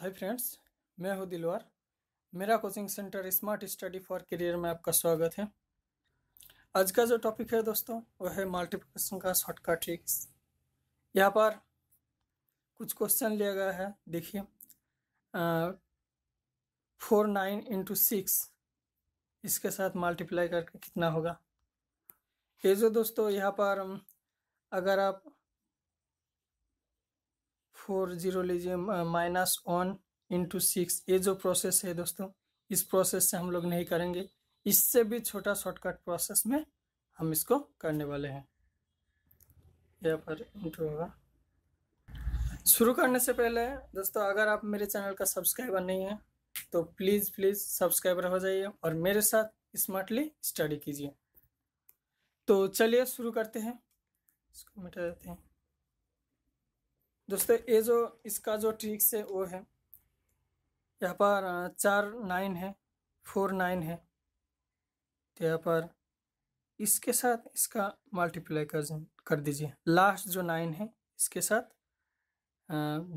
hi friends मैं हूं दिलवार मेरा coaching centre smart study for career में आपका स्वागत है आज का जो टॉपिक है दोस्तों वो है मल्टीप्लिकेशन का शॉर्टकट ट्रिक्स यहाँ पर कुछ क्वेश्चन लिया गया है देखिए फोर नाइन इंटू सिक्स इसके साथ मल्टीप्लाई करके कितना होगा ये जो दोस्तों यहाँ पर अगर आप फोर जीरो लीजिए माइनस वन इंटू सिक्स ये जो प्रोसेस है दोस्तों इस प्रोसेस से हम लोग नहीं करेंगे इससे भी छोटा शॉर्टकट प्रोसेस में हम इसको करने वाले हैं यहाँ पर इंटू होगा शुरू करने से पहले दोस्तों अगर आप मेरे चैनल का सब्सक्राइबर नहीं है तो प्लीज़ प्लीज़ सब्सक्राइबर हो जाइए और मेरे साथ स्मार्टली स्टडी कीजिए तो चलिए शुरू करते हैं इसको मिटा देते हैं दोस्तों ये जो इसका जो ट्रिक्स है वो है यहाँ पर चार नाइन है फोर नाइन है तो यहाँ पर इसके साथ इसका मल्टीप्लाई कर कर दीजिए लास्ट जो नाइन है इसके साथ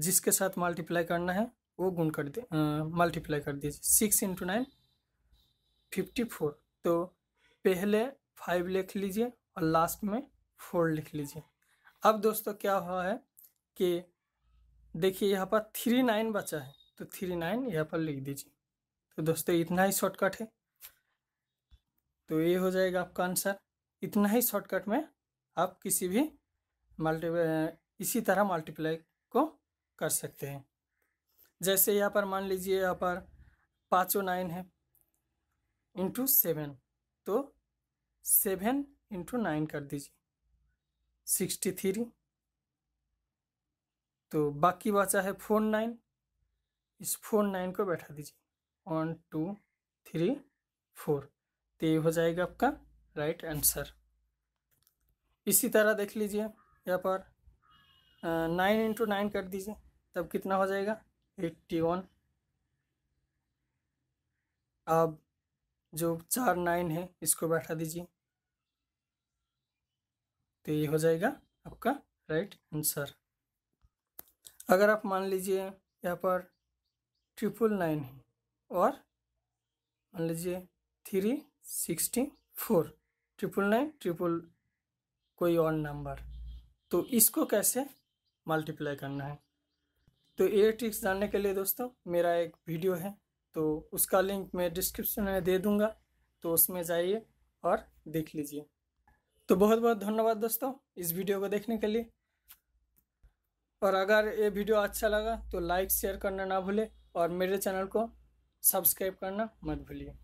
जिसके साथ मल्टीप्लाई करना है वो गुण कर दे मल्टीप्लाई कर दीजिए six into nine fifty four तो पहले फाइव लिख लीजिए और लास्ट में फोर लिख लीजिए अब दोस्तों क्या हुआ है के देखिए यहाँ पर थ्री नाइन बचा है तो थ्री नाइन यहाँ पर लिख दीजिए तो दोस्तों इतना ही शॉर्टकट है तो ये हो जाएगा आपका आंसर इतना ही शॉर्टकट में आप किसी भी मल्टीप्लाई इसी तरह मल्टीप्लाई को कर सकते हैं जैसे यहाँ पर मान लीजिए यहाँ पर पाँचों नाइन है इंटू सेवन तो सेवन इंटू नाइन कर दीजिए सिक्सटी थ्री तो बाकी बचा है फोर नाइन इस फोर नाइन को बैठा दीजिए वन टू थ्री फोर तो ये हो जाएगा आपका राइट आंसर इसी तरह देख लीजिए यहाँ पर नाइन इंटू नाइन कर दीजिए तब कितना हो जाएगा एट्टी वन अब जो चार नाइन है इसको बैठा दीजिए तो ये हो जाएगा आपका राइट आंसर अगर आप मान लीजिए यहाँ पर ट्रिपल नाइन है और मान लीजिए three sixty four triple nine triple कोई और नंबर तो इसको कैसे मल्टीप्लाई करना है तो ये ट्रिक्स जानने के लिए दोस्तों मेरा एक वीडियो है तो उसका लिंक मैं डिस्क्रिप्शन में दे दूँगा तो उसमें जाइए और देख लीजिए तो बहुत बहुत धन्यवाद दोस्तों इस वीडियो को देखने के लिए और अगर ये वीडियो अच्छा लगा तो लाइक शेयर करना ना भूले और मेरे चैनल को सब्सक्राइब करना मत भूलिए